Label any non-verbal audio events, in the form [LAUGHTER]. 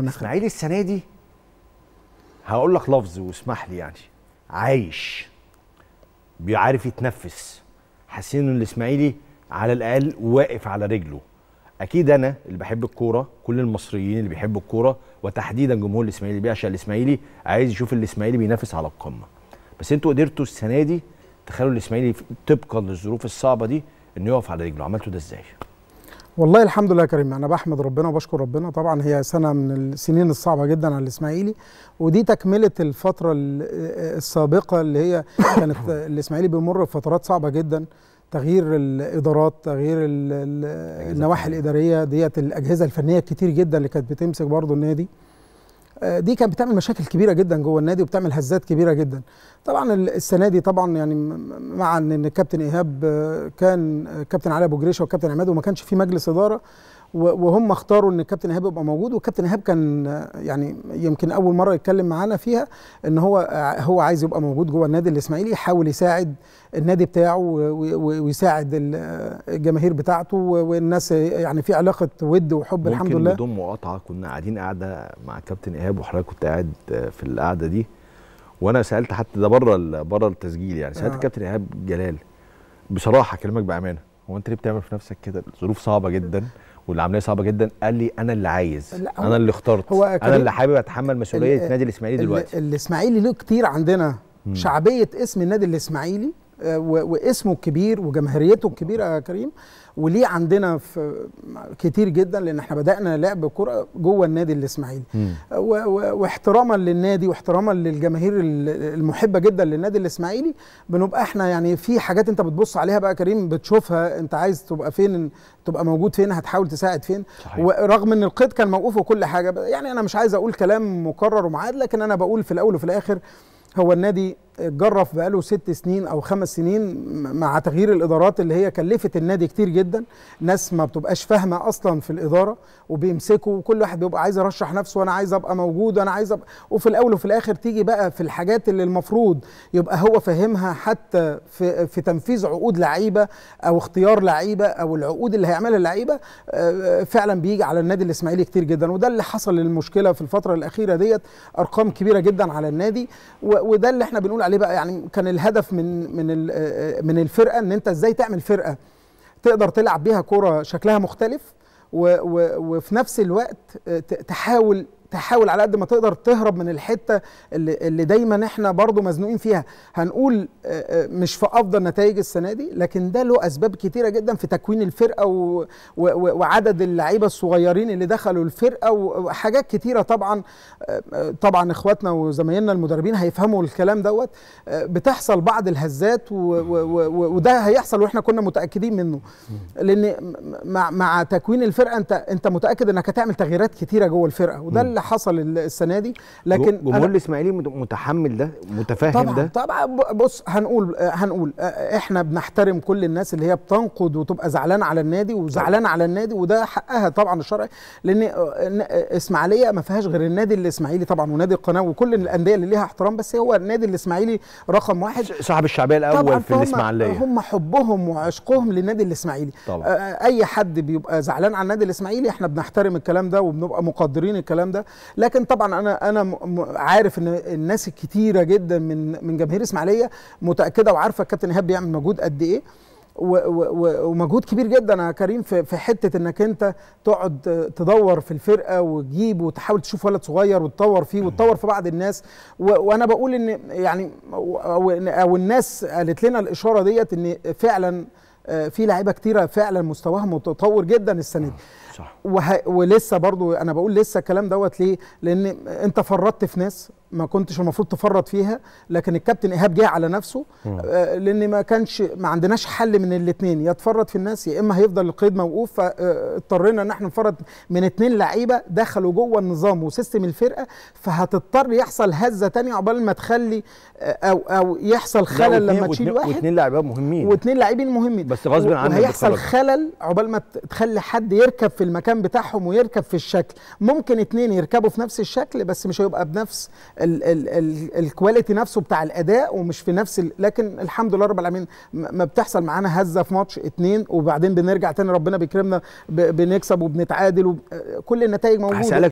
الاسماعيلي السنه دي هقول لك لفظ واسمح لي يعني عايش بيعرف يتنفس حاسين ان الاسماعيلي على الاقل واقف على رجله اكيد انا اللي بحب الكوره كل المصريين اللي بيحبوا الكوره وتحديدا جمهور الاسماعيلي بيعشق الاسماعيلي عايز يشوف الاسماعيلي بينافس على القمه بس انتوا قدرتوا السنه دي تخلوا الاسماعيلي طبقا للظروف الصعبه دي انه يقف على رجله عملتوا ده ازاي والله الحمد لله يا كريم انا بحمد ربنا وبشكر ربنا طبعا هي سنه من السنين الصعبه جدا على الاسماعيلي ودي تكمله الفتره السابقه اللي هي كانت [COUGHS] الاسماعيلي بيمر بفترات صعبه جدا تغيير الادارات تغيير النواحي الاداريه ديت الاجهزه الفنيه كتير جدا اللي كانت بتمسك برضه النادي آه، دي كانت بتعمل مشاكل كبيره جدا جوه النادي وبتعمل هزات كبيره جدا طبعا السنه دي طبعا يعني مع ان الكابتن ايهاب آه، كان آه، كابتن علي ابو جريشه والكابتن عماد وما كانش في مجلس اداره وهم اختاروا ان كابتن ايهاب يبقى موجود وكابتن ايهاب كان يعني يمكن اول مره يتكلم معانا فيها ان هو هو عايز يبقى موجود جوه النادي الاسماعيلي يحاول يساعد النادي بتاعه ويساعد الجماهير بتاعته والناس يعني في علاقه ود وحب الحمد لله ممكن بدون مقاطعه كنا قاعدين قاعده مع كابتن ايهاب وحضرتك كنت قاعد في القعده دي وانا سالت حتى ده بره بره التسجيل يعني سالت آه. الكابتن ايهاب جلال بصراحه كلمك بامانه هو انت ليه بتعمل في نفسك كده الظروف صعبه جدا والعمليه صعبه جدا قال لي انا اللي عايز انا اللي اخترت هو انا اللي حابب اتحمل مسؤوليه نادي الاسماعيلي دلوقتي الاسماعيلي له كتير عندنا مم. شعبيه اسم النادي الاسماعيلي آه، واسمه الكبير وجماهيريته الكبيره يا كريم وليه عندنا في كتير جدا لان احنا بدانا لعب كره جوه النادي الاسماعيلي آه، واحتراما للنادي واحتراما للجماهير المحبه جدا للنادي الاسماعيلي بنبقى احنا يعني في حاجات انت بتبص عليها بقى كريم بتشوفها انت عايز تبقى فين تبقى موجود فين هتحاول تساعد فين صحيح. ورغم ان القيد كان موقوف وكل حاجه يعني انا مش عايز اقول كلام مكرر ومعاد لكن انا بقول في الاول وفي الاخر هو النادي اتجرف بقاله ست سنين او خمس سنين مع تغيير الادارات اللي هي كلفت النادي كتير جدا ناس ما بتبقاش فاهمه اصلا في الاداره وبيمسكوا وكل واحد بيبقى عايز يرشح نفسه وانا عايز ابقى موجود وانا عايز ابقى وفي الاول وفي الاخر تيجي بقى في الحاجات اللي المفروض يبقى هو فاهمها حتى في, في تنفيذ عقود لعيبه او اختيار لعيبه او العقود اللي هيعملها اللعيبه آه، آه، فعلا بيجي على النادي الاسماعيلي كتير جدا وده اللي حصل للمشكله في الفتره الاخيره ديت ارقام كبيره جدا على النادي وده اللي احنا بنقول عليه بقى يعني كان الهدف من من من الفرقه ان انت ازاي تعمل فرقه تقدر تلعب بيها كوره شكلها مختلف وفي نفس الوقت تحاول تحاول على قد ما تقدر تهرب من الحته اللي, اللي دايما احنا برضو مزنوقين فيها هنقول آه، آه، مش في افضل نتائج السنه دي لكن ده له اسباب كتيره جدا في تكوين الفرقه و... و... وعدد اللعيبه الصغيرين اللي دخلوا الفرقه وحاجات كتيره طبعا آه، طبعا اخواتنا وزمايلنا المدربين هيفهموا الكلام دوت بتحصل بعض الهزات و... و... وده هيحصل واحنا كنا متاكدين منه لان مع مع تكوين الفرقه انت انت متاكد انك هتعمل تغييرات كتيره جوه الفرقه وده اللي حصل السنه دي لكن جمهور الاسماعيلي متحمل ده متفاهم طبعًا ده طبعا بص هنقول هنقول احنا بنحترم كل الناس اللي هي بتنقد وتبقى زعلانه على النادي وزعلانه على النادي وده حقها طبعا الشرعي لان اسماعيليه ما فيهاش غير النادي الاسماعيلي طبعا ونادي القناه وكل الانديه اللي ليها احترام بس هو النادي الاسماعيلي رقم واحد صاحب الشعبيه الاول في الاسماعيليه هم حبهم وعشقهم للنادي الاسماعيلي طبعا. اي حد بيبقى زعلان على النادي الاسماعيلي احنا بنحترم الكلام ده وبنبقى مقدرين الكلام ده لكن طبعا انا انا عارف ان الناس الكتيره جدا من من جماهير اسماعيليه متاكده وعارفه الكابتن ايهاب بيعمل مجهود قد ايه ومجهود كبير جدا يا كريم في في حته انك انت تقعد تدور في الفرقه وتجيب وتحاول تشوف ولد صغير وتطور فيه وتطور في بعض الناس وانا بقول ان يعني او الناس قالت لنا الاشاره ديت ان فعلا آه، في لعيبه كتيره فعلا مستواها متطور جدا السنه دي صح وه... ولسه برضو انا بقول لسه الكلام دوت ليه لان انت فرطت في ناس ما كنتش المفروض تفرط فيها لكن الكابتن ايهاب جه على نفسه آه، لان ما كانش ما عندناش حل من الاثنين يا تفرط في الناس يا اما هيفضل القيد موقوف فاضطرينا آه، ان احنا نفرط من اثنين لعيبه دخلوا جوه النظام وسيستم الفرقه فهتضطر يحصل هزه ثانيه عقبال ما تخلي آه، او او يحصل خلل لما تشيل واحد واثنين لاعبين مهمين واثنين لاعبين مهمين بس غصب عنك هيحصل خلل عقبال ما تخلي حد يركب في المكان بتاعهم ويركب في الشكل ممكن اثنين يركبوا في نفس الشكل بس مش هيبقى بنفس الكواليتي نفسه بتاع الاداء ومش في نفس لكن الحمد لله رب العالمين ما بتحصل معانا هزه في ماتش اتنين وبعدين بنرجع تاني ربنا بيكرمنا بنكسب وبنتعادل وكل كل النتائج موجوده